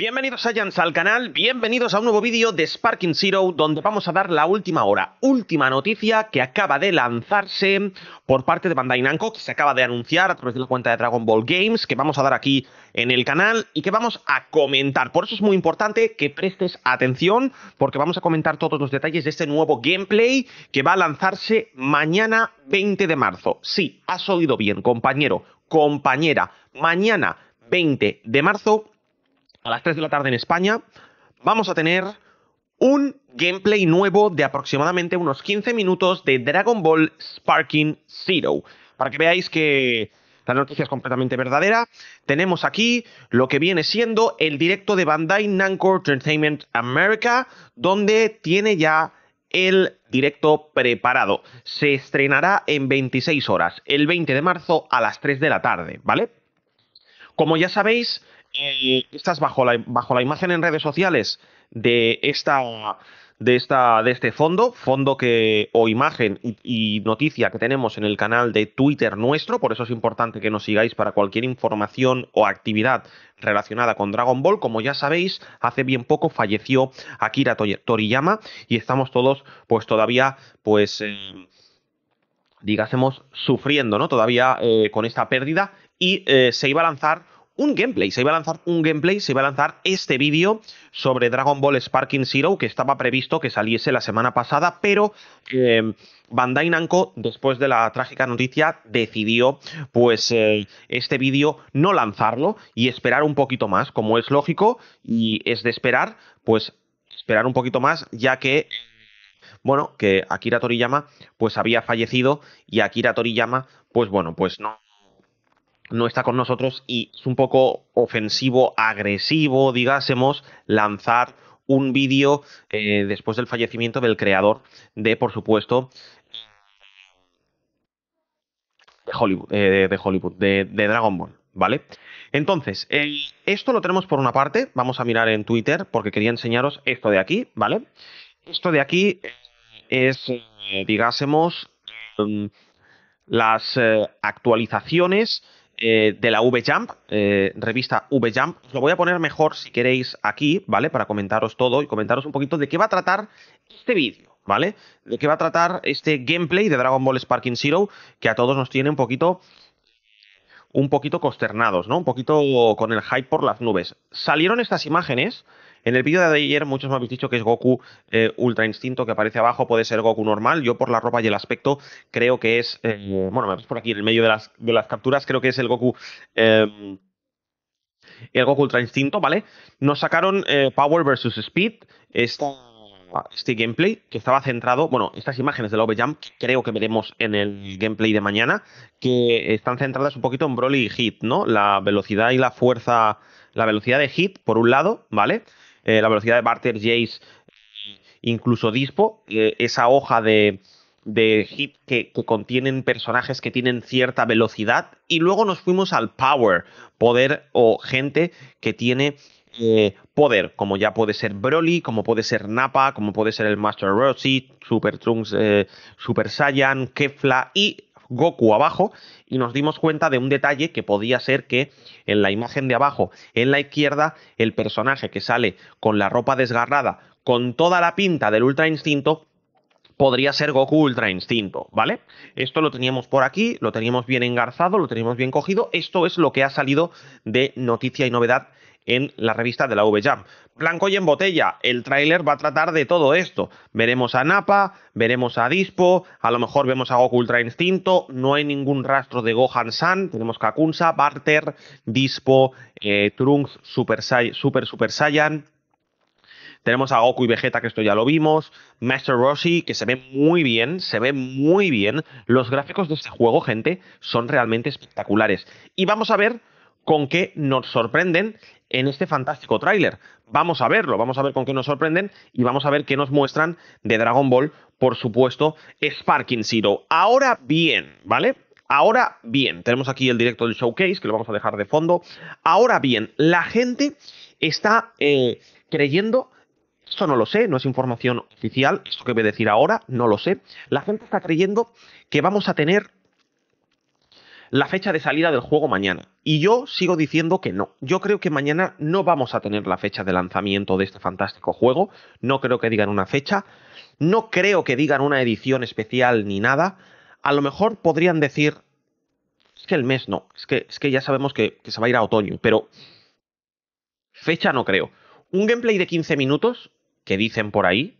Bienvenidos a Jans al canal, bienvenidos a un nuevo vídeo de Sparking Zero donde vamos a dar la última hora, última noticia que acaba de lanzarse por parte de Bandai Namco, que se acaba de anunciar a través de la cuenta de Dragon Ball Games, que vamos a dar aquí en el canal y que vamos a comentar. Por eso es muy importante que prestes atención porque vamos a comentar todos los detalles de este nuevo gameplay que va a lanzarse mañana 20 de marzo. Sí, has oído bien, compañero, compañera, mañana 20 de marzo a las 3 de la tarde en España, vamos a tener un gameplay nuevo de aproximadamente unos 15 minutos de Dragon Ball Sparking Zero. Para que veáis que la noticia es completamente verdadera, tenemos aquí lo que viene siendo el directo de Bandai Namco Entertainment America, donde tiene ya el directo preparado. Se estrenará en 26 horas, el 20 de marzo a las 3 de la tarde, ¿vale? Como ya sabéis, eh, estás bajo la, bajo la imagen en redes sociales de esta de, esta, de este fondo, fondo que, o imagen y, noticia que tenemos en el canal de Twitter nuestro, por eso es importante que nos sigáis para cualquier información o actividad relacionada con Dragon Ball. Como ya sabéis, hace bien poco falleció Akira Toriyama y estamos todos pues todavía pues... Eh, digásemos, sufriendo, ¿no? Todavía eh, con esta pérdida y eh, se iba a lanzar un gameplay. Se iba a lanzar un gameplay, se iba a lanzar este vídeo sobre Dragon Ball Sparking Zero, que estaba previsto que saliese la semana pasada, pero em, Bandai Namco, después de la trágica noticia, decidió pues eh, este vídeo no lanzarlo y esperar un poquito más, como es lógico, y es de esperar, pues esperar un poquito más, ya que bueno, que Akira Toriyama pues había fallecido y Akira Toriyama pues bueno, pues no no está con nosotros y es un poco ofensivo, agresivo, digásemos, lanzar un vídeo eh, después del fallecimiento del creador de, por supuesto, de Hollywood, eh, de, Hollywood de, Dragon Ball, ¿vale? Entonces, eh, esto lo tenemos por una parte, vamos a mirar en Twitter porque quería enseñaros esto de aquí, ¿vale? Esto de aquí es, digásemos, mm, las actualizaciones eh, de la V-Jump, eh, revista V-Jump. Os lo voy a poner mejor si queréis aquí, ¿vale? Para comentaros todo y comentaros un poquito de qué va a tratar este vídeo, ¿vale? De qué va a tratar este gameplay de Dragon Ball Sparking Zero, que a todos nos tiene un poquito un poquito consternados, ¿no? Un poquito con el hype por las nubes. Salieron estas imágenes en el vídeo de ayer muchos me habéis dicho que es Goku eh, Ultra Instinto que aparece abajo, puede ser Goku normal. Yo por la ropa y el aspecto creo que es, eh, bueno, me ves por aquí en el medio de las, de las capturas, creo que es el Goku... Eh, el Goku Ultra Instinto, ¿vale? Nos sacaron Power versus Speed, este gameplay que estaba centrado, bueno, estas imágenes del Jump creo que veremos en el gameplay de mañana, que están centradas un poquito en Broly y Hit, ¿no? La velocidad y la fuerza, la velocidad de Hit por un lado, ¿vale? Eh, la velocidad de Barter Jace, e incluso Dispo, esa hoja de, hit que, contienen personajes que tienen cierta velocidad. Y luego nos fuimos al power, poder o gente que tiene eh, poder, como ya puede ser Broly, como puede ser Nappa, como puede ser el Master Roshi, Super Trunks, eh, Super Saiyan, Kefla y Goku abajo y nos dimos cuenta de un detalle que podía ser que en la imagen de abajo, en la izquierda, el personaje que sale con la ropa desgarrada, con toda la pinta del Ultra Instinto, podría ser Goku Ultra Instinto, ¿vale? Esto lo teníamos por aquí, lo teníamos bien engarzado, lo teníamos bien cogido. Esto es lo que ha salido de noticia y novedad en la revista de la V-Jump. Blanco y en botella, el tráiler va a tratar de todo esto. Veremos a Napa, veremos a Dispo, a lo mejor vemos a Goku Ultra Instinto, no hay ningún rastro de Gohan San, tenemos Kakunsa, Barter, Dispo, eh, Trunks, Super, Super Super Saiyan. Tenemos a Goku y Vegeta, que esto ya lo vimos. Master Roshi, que se ve muy bien, se ve muy bien. Los gráficos de este juego, gente, son realmente espectaculares. Y vamos a ver con qué nos sorprenden en este fantástico tráiler. Vamos a verlo, vamos a ver con qué nos sorprenden y vamos a ver qué nos muestran de Dragon Ball, por supuesto, Sparking Zero. Ahora bien, ¿vale? Ahora bien, tenemos aquí el directo del showcase, que lo vamos a dejar de fondo. Ahora bien, la gente está eh, creyendo, esto no lo sé, no es información oficial, esto que voy a decir ahora, no lo sé, la gente está creyendo que vamos a tener la fecha de salida del juego mañana. Y yo sigo diciendo que no. Yo creo que mañana no vamos a tener la fecha de lanzamiento de este fantástico juego. No creo que digan una fecha. No creo que digan una edición especial ni nada. A lo mejor podrían decir... Es que el mes no. Es que, es que ya sabemos que, que se va a ir a otoño. Pero... Fecha no creo. Un gameplay de 15 minutos, que dicen por ahí.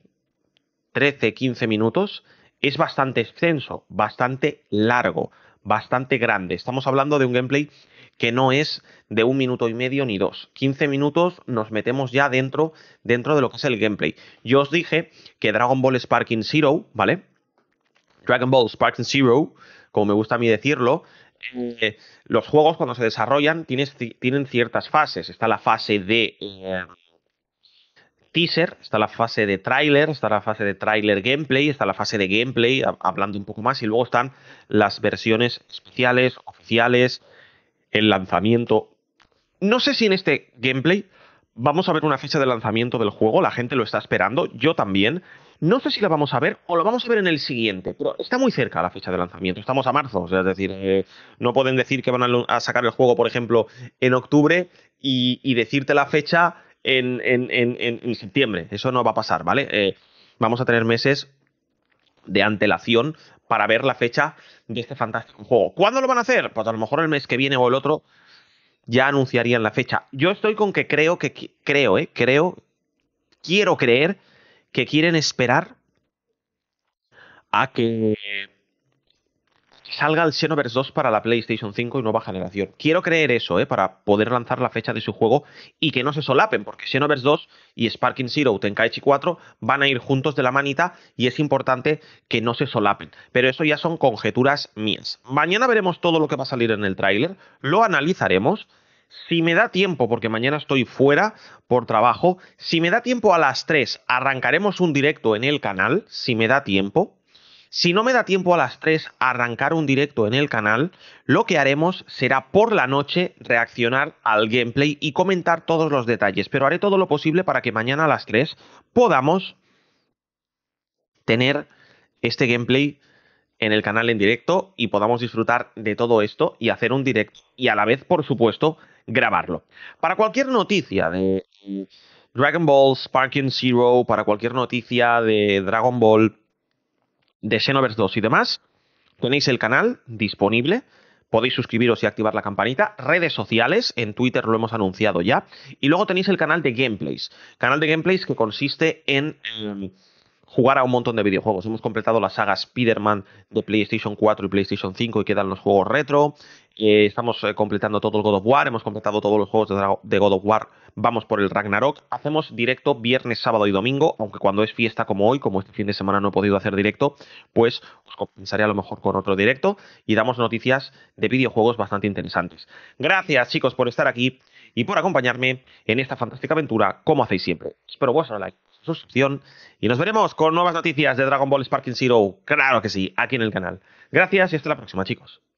13, 15 minutos. Es bastante extenso, bastante largo bastante grande. Estamos hablando de un gameplay que no es de un minuto y medio ni dos. 15 minutos nos metemos ya dentro, dentro de lo que es el gameplay. Yo os dije que Dragon Ball Sparking Zero, ¿vale? Dragon Ball Sparking Zero, como me gusta a mí decirlo, eh, los juegos cuando se desarrollan tienen ciertas fases. Está la fase de eh, teaser, está la fase de trailer... está la fase de trailer gameplay, está la fase de gameplay, hablando un poco más, y luego están las versiones especiales, oficiales, el lanzamiento. No sé si en este gameplay vamos a ver una fecha de lanzamiento del juego, la gente lo está esperando, yo también. No sé si la vamos a ver o lo vamos a ver en el siguiente, pero está muy cerca la fecha de lanzamiento, estamos a marzo, es decir, eh, no pueden decir que van a, sacar el juego, por ejemplo, en octubre y decirte la fecha en, septiembre. Eso no va a pasar, ¿vale? Eh, vamos a tener meses de antelación para ver la fecha de este fantástico juego. ¿Cuándo lo van a hacer? Pues a lo mejor el mes que viene o el otro ya anunciarían la fecha. Yo estoy con que creo que creo, eh, creo, quiero creer que quieren esperar a que salga el Xenoverse 2 para la PlayStation 5 y nueva generación. Quiero creer eso, ¿eh? para poder lanzar la fecha de su juego y que no se solapen, porque Xenoverse 2 y Sparking Zero Tenkaichi 4 van a ir juntos de la manita y es importante que no se solapen. Pero eso ya son conjeturas mías. Mañana veremos todo lo que va a salir en el tráiler, lo analizaremos. Si me da tiempo, porque mañana estoy fuera por trabajo, si me da tiempo a las 3, arrancaremos un directo en el canal, si me da tiempo, si no me da tiempo a las 3 a arrancar un directo en el canal, lo que haremos será por la noche reaccionar al gameplay y comentar todos los detalles, pero haré todo lo posible para que mañana a las 3 podamos tener este gameplay en el canal en directo y podamos disfrutar de todo esto y hacer un directo y a la vez, por supuesto, grabarlo. Para cualquier noticia de Dragon Ball Sparking Zero, para cualquier noticia de Dragon Ball de Xenoverse 2 y demás, tenéis el canal disponible. Podéis suscribiros y activar la campanita. Redes sociales, en Twitter lo hemos anunciado ya. Y luego tenéis el canal de gameplays. Canal de gameplays que consiste en em, jugar a un montón de videojuegos. Hemos completado la saga Spider-Man de PlayStation 4 y PlayStation 5 y quedan los juegos retro. Eh, estamos eh, completando todo el God of War, hemos completado todos los juegos de, God of War, vamos por el Ragnarok. Hacemos directo viernes, sábado y domingo, aunque cuando es fiesta como hoy, como este fin de semana no he podido hacer directo, pues os compensaré a lo mejor con otro directo y damos noticias de videojuegos bastante interesantes. Gracias chicos por estar aquí y por acompañarme en esta fantástica aventura, como hacéis siempre. Espero vuestro like, suscripción y nos veremos con nuevas noticias de Dragon Ball Sparking Zero, claro que sí, aquí en el canal. Gracias y hasta la próxima chicos.